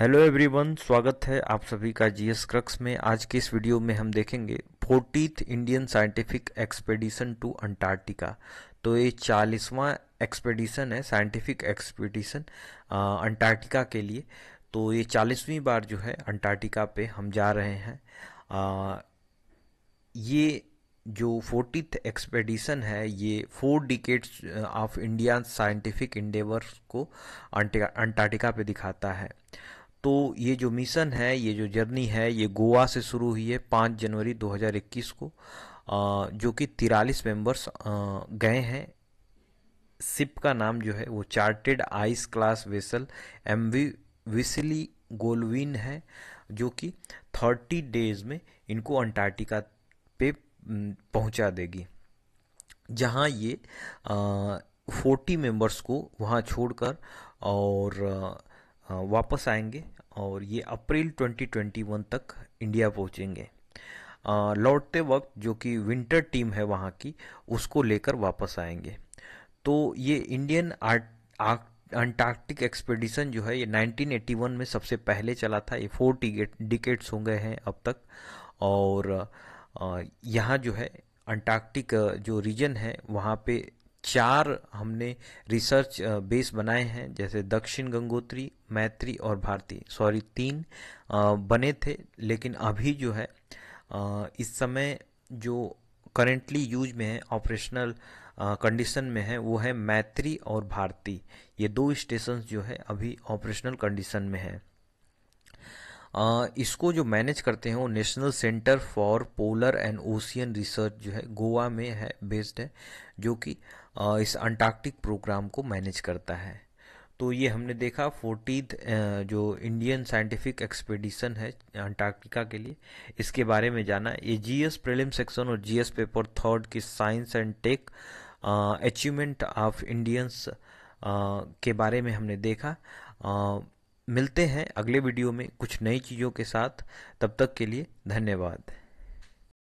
hello everyone स्वागत है आप सभी का जीएस क्रक्स में आज के इस वीडियो में हम देखेंगे fortieth Indian scientific expedition to Antarctica तो ये चालीसवां एक्सपेडिशन है साइंटिफिक एक्सपेडिशन अंटार्कटिका के लिए तो ये चालीसवीं बार जो है अंटार्कटिका पे हम जा रहे हैं आ, ये जो फोर्टीथ एक्सपेडिशन है ये four decades of India scientific endeavours को अंटार्कटिका पे दिखाता है तो ये जो मिशन है ये जो जर्नी है ये गोवा से शुरू हुई है पाँच जनवरी 2021 को जो कि तिरालीस मेंबर्स गए हैं सिप का नाम जो है वो chartered ice class vessel M V Vasiliy Golovnin है जो कि थर्टी डेज में इनको अंटार्कटिका पे पहुंचा देगी जहां ये फोर्टी मेंबर्स को वहां छोड़कर और वापस आएंगे और ये अप्रैल 2021 तक इंडिया पहुंचेंगे लौटते वक्त जो कि विंटर टीम है वहाँ की उसको लेकर वापस आएंगे तो ये इंडियन अंटार्कटिक एक्सपेडिशन जो है ये 1981 में सबसे पहले चला था ये फोर डिकेट्स हो गए हैं अब तक और यहाँ जो है अंटार्कटिक जो रीजन है वहाँ पे चार हमने रिसर्च बेस बनाए हैं जैसे दक्षिण गंगोत्री मैत्री और भारती सॉरी तीन बने थे लेकिन अभी जो है इस समय जो करेंटली यूज में है ऑपरेशनल कंडीशन में है वो है मैत्री और भारती ये दो स्टेशन जो है अभी ऑपरेशनल कंडीशन में है इसको जो मैनेज करते हैं वो national centre for polar and ocean research जो है गोवा में है बेस्ड है जो कि इस अंटार्कटिक प्रोग्राम को मैनेज करता है तो ये हमने देखा फोर्टीथ जो इंडियन साइंटिफिक एक्सपेडिशन है अंटार्कटिका के लिए इसके बारे में जाना ये जीएस प्रीलिम सेक्शन और जीएस पेपर थर्ड की science and tech achievement of Indians के बारे में हमने देखा मिलते हैं अगले वीडियो में कुछ नई चीज़ों के साथ तब तक के लिए धन्यवाद